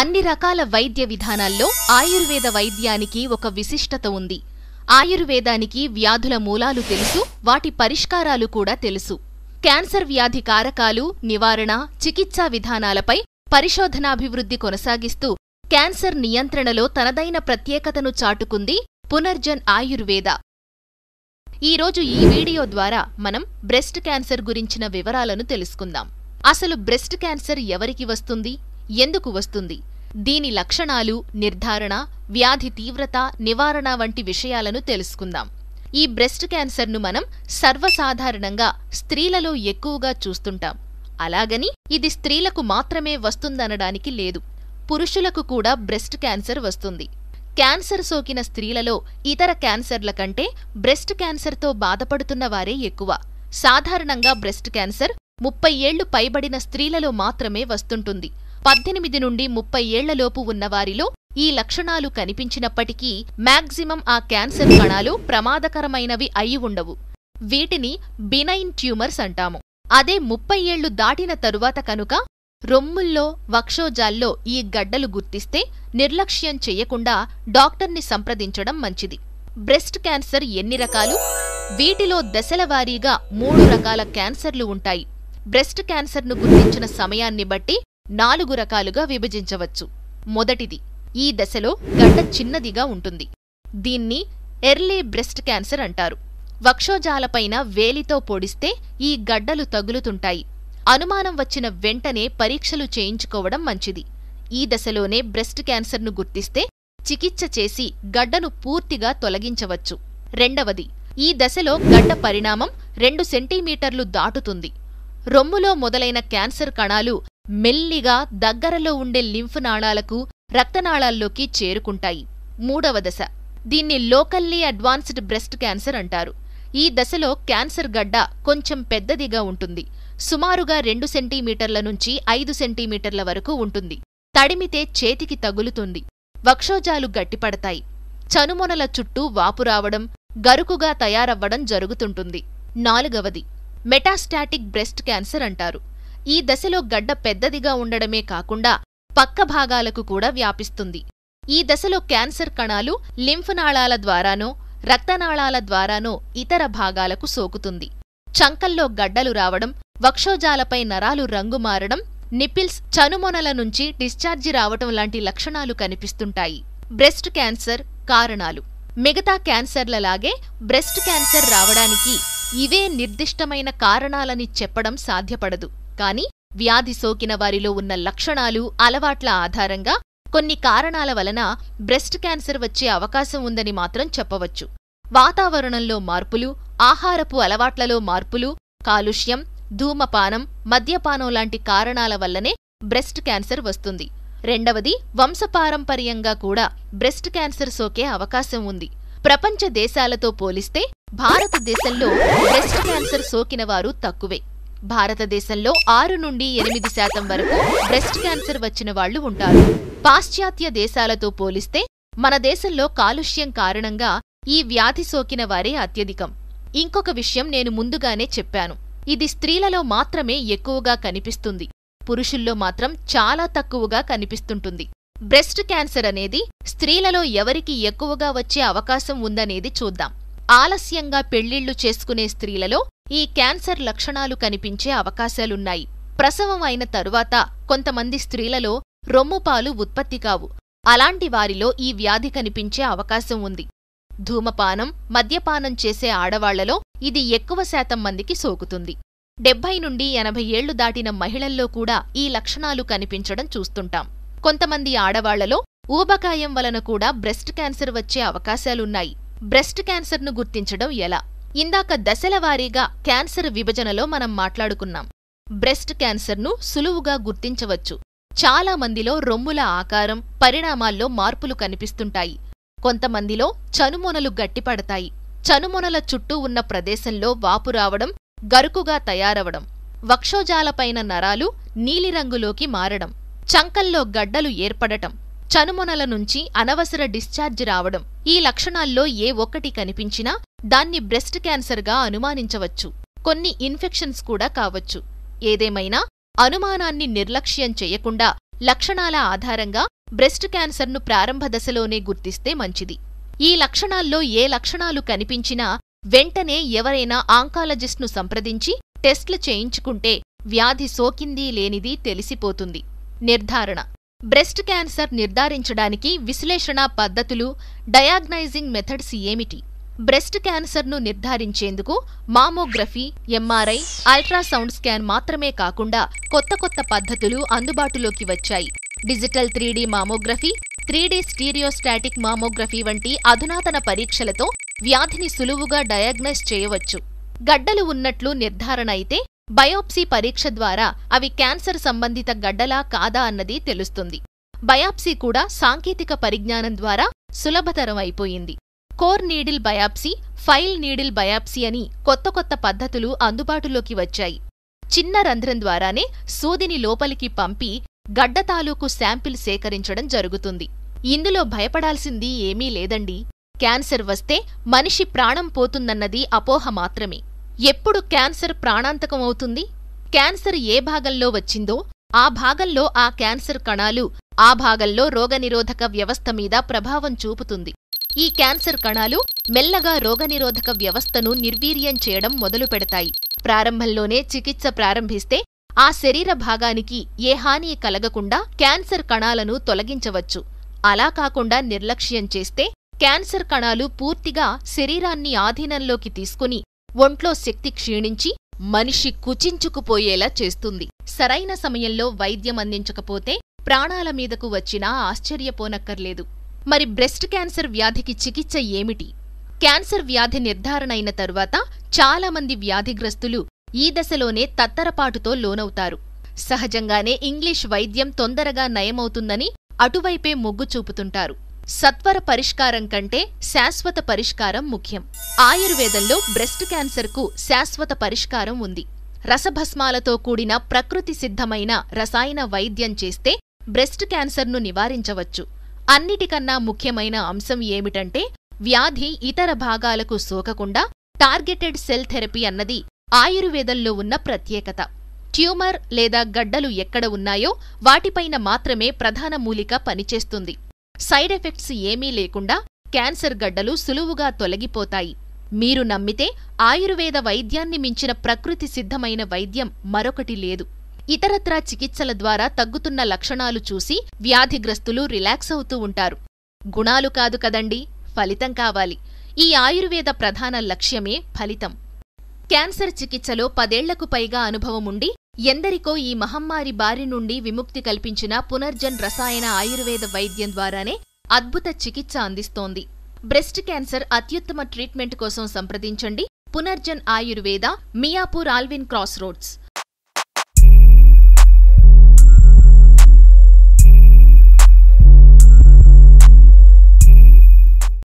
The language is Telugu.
అన్ని రకాల వైద్య విధానాల్లో ఆయుర్వేద వైద్యానికి ఒక విశిష్టత ఉంది ఆయుర్వేదానికి వ్యాధుల మూలాలు తెలుసు వాటి పరిష్కారాలు కూడా తెలుసు క్యాన్సర్ వ్యాధి కారకాలు నివారణ చికిత్సా విధానాలపై పరిశోధనాభివృద్ధి కొనసాగిస్తూ క్యాన్సర్ నియంత్రణలో తనదైన ప్రత్యేకతను చాటుకుంది పునర్జన్ ఆయుర్వేద ఈరోజు ఈ వీడియో ద్వారా మనం బ్రెస్ట్ క్యాన్సర్ గురించిన వివరాలను తెలుసుకుందాం అసలు బ్రెస్ట్ క్యాన్సర్ ఎవరికి వస్తుంది ఎందుకు వస్తుంది దీని లక్షణాలు నిర్ధారణ వ్యాధి తీవ్రత నివారణ వంటి విషయాలను తెలుసుకుందాం ఈ బ్రెస్ట్ క్యాన్సర్ను మనం సర్వసాధారణంగా స్త్రీలలో ఎక్కువగా చూస్తుంటాం అలాగని ఇది స్త్రీలకు మాత్రమే వస్తుందనడానికి లేదు పురుషులకు కూడా బ్రెస్ట్ క్యాన్సర్ వస్తుంది క్యాన్సర్ సోకిన స్త్రీలలో ఇతర క్యాన్సర్ల కంటే బ్రెస్ట్ క్యాన్సర్తో బాధపడుతున్న వారే ఎక్కువ సాధారణంగా బ్రెస్ట్ క్యాన్సర్ ముప్పై ఏళ్లు పైబడిన స్త్రీలలో మాత్రమే వస్తుంటుంది పద్దెనిమిది నుండి ముప్పై ఏళ్లలోపు ఉన్నవారిలో ఈ లక్షణాలు కనిపించినప్పటికీ మాక్సిమం ఆ క్యాన్సర్ కణాలు ప్రమాదకరమైనవి అయి ఉండవు వీటిని బినైన్ ట్యూమర్స్ అంటాము అదే ముప్పై ఏళ్లు దాటిన తరువాత కనుక రొమ్ముల్లో వక్షోజాల్లో ఈ గడ్డలు గుర్తిస్తే నిర్లక్ష్యం చెయ్యకుండా డాక్టర్ని సంప్రదించడం మంచిది బ్రెస్ట్ క్యాన్సర్ ఎన్ని రకాలు వీటిలో దశలవారీగా మూడు రకాల క్యాన్సర్లు ఉంటాయి బ్రెస్ట్ క్యాన్సర్ను గుర్తించిన సమయాన్ని బట్టి నాలుగు రకాలుగా విభజించవచ్చు మొదటిది ఈ దశలో గడ్డ చిన్నదిగా ఉంటుంది దీన్ని ఎర్లీ బ్రెస్ట్ క్యాన్సర్ అంటారు వక్షోజాలపైన వేలితో పొడిస్తే ఈ గడ్డలు తగులుతుంటాయి అనుమానం వచ్చిన వెంటనే పరీక్షలు చేయించుకోవడం మంచిది ఈ దశలోనే బ్రెస్ట్ క్యాన్సర్ను గుర్తిస్తే చికిత్స చేసి గడ్డను పూర్తిగా తొలగించవచ్చు రెండవది ఈ దశలో గడ్డ పరిణామం రెండు సెంటీమీటర్లు దాటుతుంది రొమ్ములో మొదలైన క్యాన్సర్ కణాలు మెల్లిగా దగ్గరలో ఉండే లింఫ్ నాళాలకు రక్తనాళాల్లోకి చేరుకుంటాయి మూడవ దశ దీన్ని లోకల్లీ అడ్వాన్స్డ్ బ్రెస్ట్ క్యాన్సర్ అంటారు ఈ దశలో క్యాన్సర్ గడ్డ కొంచెం పెద్దదిగా ఉంటుంది సుమారుగా రెండు సెంటీమీటర్ల నుంచి ఐదు సెంటీమీటర్ల వరకు ఉంటుంది తడిమితే చేతికి తగులుతుంది వక్షోజాలు గట్టిపడతాయి చనుమొనల చుట్టూ వాపు రావడం గరుకుగా తయారవ్వడం జరుగుతుంటుంది నాలుగవది మెటాస్టాటిక్ బ్రెస్ట్ క్యాన్సర్ అంటారు ఈ దశలో గడ్డ పెద్దదిగా ఉండడమే కాకుండా పక్క భాగాలకు కూడా వ్యాపిస్తుంది ఈ దశలో క్యాన్సర్ కణాలు లింఫ్నాళాల ద్వారానో రక్తనాళాల ద్వారానో ఇతర భాగాలకు సోకుతుంది చంకల్లో గడ్డలు రావడం వక్షోజాలపై నరాలు రంగు మారడం నిపిల్స్ చనుమొనల నుంచి డిశ్చార్జి రావటం లాంటి లక్షణాలు కనిపిస్తుంటాయి బ్రెస్ట్ క్యాన్సర్ కారణాలు మిగతా క్యాన్సర్లలాగే బ్రెస్ట్ క్యాన్సర్ రావడానికి ఇవే నిర్దిష్టమైన కారణాలని చెప్పడం సాధ్యపడదు కానీ వ్యాధి సోకిన వారిలో ఉన్న లక్షణాలు అలవాట్ల ఆధారంగా కొన్ని కారణాల వలన బ్రెస్ట్ క్యాన్సర్ వచ్చే అవకాశం ఉందని మాత్రం చెప్పవచ్చు వాతావరణంలో మార్పులు ఆహారపు అలవాట్లలో మార్పులు కాలుష్యం ధూమపానం మద్యపానం లాంటి కారణాల వల్లనే బ్రెస్ట్ క్యాన్సర్ వస్తుంది రెండవది వంశపారంపర్యంగా కూడా బ్రెస్ట్ క్యాన్సర్ సోకే అవకాశం ఉంది ప్రపంచ దేశాలతో పోలిస్తే భారతదేశంలో బ్రెస్ట్ క్యాన్సర్ సోకిన వారు తక్కువే భారతదేశంలో ఆరు నుండి ఎనిమిది శాతం వరకు బ్రెస్ట్ క్యాన్సర్ వచ్చిన వాళ్లు ఉంటారు పాశ్చాత్య దేశాలతో పోలిస్తే మన దేశంలో కాలుష్యం కారణంగా ఈ వ్యాధి సోకిన వారే అత్యధికం ఇంకొక విషయం నేను ముందుగానే చెప్పాను ఇది స్త్రీలలో మాత్రమే ఎక్కువగా కనిపిస్తుంది పురుషుల్లో మాత్రం చాలా తక్కువగా కనిపిస్తుంటుంది బ్రెస్ట్ క్యాన్సర్ అనేది స్త్రీలలో ఎవరికి ఎక్కువగా వచ్చే అవకాశం ఉందనేది చూద్దాం ఆలస్యంగా పెళ్లిళ్లు చేసుకునే స్త్రీలలో ఈ క్యాన్సర్ లక్షణాలు కనిపించే అవకాశాలున్నాయి ప్రసవం అయిన తరువాత కొంతమంది స్త్రీలలో రొమ్ముపాలు ఉత్పత్తి కావు అలాంటి వారిలో ఈ వ్యాధి కనిపించే అవకాశం ఉంది ధూమపానం మద్యపానం చేసే ఆడవాళ్లలో ఇది ఎక్కువ శాతం మందికి సోకుతుంది డెబ్బై నుండి ఎనభై ఏళ్లు దాటిన మహిళల్లో కూడా ఈ లక్షణాలు కనిపించడం చూస్తుంటాం కొంతమంది ఆడవాళ్లలో ఊబకాయం వలన కూడా బ్రెస్ట్ క్యాన్సర్ వచ్చే అవకాశాలున్నాయి బ్రెస్ట్ క్యాన్సర్ను గుర్తించడం ఎలా ఇందాక దశల వారీగా క్యాన్సర్ విభజనలో మనం మాట్లాడుకున్నాం బ్రెస్ట్ క్యాన్సర్ను సులువుగా గుర్తించవచ్చు చాలా మందిలో రొమ్ముల ఆకారం పరిణామాల్లో మార్పులు కనిపిస్తుంటాయి కొంతమందిలో చనుమొనలు గట్టిపడతాయి చనుమొనల చుట్టూ ఉన్న ప్రదేశంలో వాపు రావడం గరుకుగా తయారవడం వక్షోజాలపైన నరాలు నీలిరంగులోకి మారడం చంకల్లో గడ్డలు ఏర్పడటం చనుమొనల నుంచి అనవసర డిశ్చార్జ్ రావడం ఈ లక్షణాల్లో ఏ ఒక్కటి కనిపించినా దాన్ని బ్రెస్ట్ క్యాన్సర్గా అనుమానించవచ్చు కొన్ని ఇన్ఫెక్షన్స్ కూడా కావచ్చు ఏదేమైనా అనుమానాన్ని నిర్లక్ష్యం చేయకుండా లక్షణాల ఆధారంగా బ్రెస్ట్ క్యాన్సర్ను ప్రారంభ దశలోనే గుర్తిస్తే మంచిది ఈ లక్షణాల్లో ఏ లక్షణాలు కనిపించినా వెంటనే ఎవరైనా ఆంకాలజిస్ట్ను సంప్రదించి టెస్ట్లు చేయించుకుంటే వ్యాధి సోకింది లేనిది తెలిసిపోతుంది నిర్ధారణ బ్రెస్ట్ క్యాన్సర్ నిర్ధారించడానికి విశ్లేషణ పద్ధతులు డయాగ్నైజింగ్ మెథడ్స్ ఏమిటి బ్రెస్ట్ క్యాన్సర్ను నిర్ధారించేందుకు మామోగ్రఫీ ఎంఆర్ఐ అల్ట్రాసౌండ్ స్కాన్ మాత్రమే కాకుండా కొత్త కొత్త పద్ధతులు అందుబాటులోకి వచ్చాయి digital three D mammography three D stereotactic mammography వంటి అధునాతన పరీక్షలతో వ్యాధిని సులువుగా డయాగ్నైజ్ చేయవచ్చు గడ్డలు ఉన్నట్లు నిర్ధారణ అయితే బయోప్సీ పరీక్ష ద్వారా అవి క్యాన్సర్ సంబంధిత గడ్డలా కాదా అన్నది తెలుస్తుంది బయాప్సీ కూడా సాంకేతిక పరిజ్ఞానం ద్వారా సులభతరం అయిపోయింది core needle biopsy fine needle biopsy అని కొత్త కొత్త పద్ధతులు అందుబాటులోకి వచ్చాయి చిన్న రంధ్రం ద్వారానే సూదిని లోపలికి పంపి గడ్డ తాలూకు శాంపిల్ సేకరించడం జరుగుతుంది ఇందులో భయపడాల్సింది ఏమీ లేదండి క్యాన్సర్ వస్తే మనిషి ప్రాణం పోతుందన్నది అపోహ మాత్రమే ఎప్పుడు క్యాన్సర్ ప్రాణాంతకం అవుతుంది క్యాన్సర్ ఏ భాగంలో వచ్చిందో ఆ భాగంలో ఆ క్యాన్సర్ కణాలు ఆ భాగంలో రోగనిరోధక వ్యవస్థ మీద ప్రభావం చూపుతుంది ఈ క్యాన్సర్ కణాలు మెల్లగా రోగనిరోధక వ్యవస్థను నిర్వీర్యం చేయడం మొదలుపెడతాయి ప్రారంభంలోనే చికిత్స ప్రారంభిస్తే ఆ శరీర భాగానికి ఏ హాని కలగకుండా క్యాన్సర్ కణాలను తొలగించవచ్చు అలా కాకుండా నిర్లక్ష్యం చేస్తే క్యాన్సర్ కణాలు పూర్తిగా శరీరాన్ని ఆధీనంలోకి తీసుకుని ఒంట్లో శక్తి క్షీణించి మనిషి కుచించుకుపోయేలా చేస్తుంది సరైన సమయంలో వైద్యం అందించకపోతే ప్రాణాల మీదకు వచ్చినా ఆశ్చర్యపోనక్కర్లేదు మరి బ్రెస్ట్ క్యాన్సర్ వ్యాధికి చికిత్స ఏమిటి క్యాన్సర్ వ్యాధి నిర్ధారణ అయిన తరువాత చాలామంది వ్యాధిగ్రస్తులు ఈ దశలోనే తత్తరపాటుతో లోనవుతారు సహజంగానే ఇంగ్లీష్ వైద్యం తొందరగా నయమవుతుందని అటువైపే మొగ్గు చూపుతుంటారు సత్వర పరిష్కారం కంటే శాశ్వత పరిష్కారం ముఖ్యం ఆయుర్వేదంలో బ్రెస్ట్ క్యాన్సర్కు శాశ్వత పరిష్కారం ఉంది రసభస్మాలతో కూడిన ప్రకృతి సిద్ధమైన రసాయన వైద్యం చేస్తే బ్రెస్ట్ క్యాన్సర్ను నివారించవచ్చు అన్నిటికన్నా ముఖ్యమైన అంశం ఏమిటంటే వ్యాధి ఇతర భాగాలకు సోకకుండా టార్గెటెడ్ సెల్ థెరపీ అన్నది ఆయుర్వేదంలో ఉన్న ప్రత్యేకత ట్యూమర్ లేదా గడ్డలు ఎక్కడ ఉన్నాయో వాటిపైన మాత్రమే ప్రధాన మూలిక పనిచేస్తుంది సైడ్ ఎఫెక్ట్స్ ఏమీ లేకుండా క్యాన్సర్ గడ్డలు సులువుగా తొలగిపోతాయి మీరు నమ్మితే ఆయుర్వేద వైద్యాన్ని మించిన ప్రకృతి సిద్ధమైన వైద్యం మరొకటి లేదు ఇతరత్రా చికిత్సల ద్వారా తగ్గుతున్న లక్షణాలు చూసి వ్యాధిగ్రస్తులు రిలాక్స్ అవుతూ ఉంటారు గుణాలు కాదు కదండి ఫలితం కావాలి ఈ ఆయుర్వేద ప్రధాన లక్ష్యమే ఫలితం క్యాన్సర్ చికిత్సలో పదేళ్లకు పైగా అనుభవముండి ఎందరికో ఈ మహమ్మారి బారి నుండి విముక్తి కల్పించిన పునర్జన్ రసాయన ఆయుర్వేద వైద్యం ద్వారానే అద్భుత చికిత్స అందిస్తోంది బ్రెస్ట్ క్యాన్సర్ అత్యుత్తమ ట్రీట్మెంట్ కోసం సంప్రదించండి పునర్జన్ ఆయుర్వేద మియాపూర్ ఆల్విన్ క్రాస్ రోడ్స్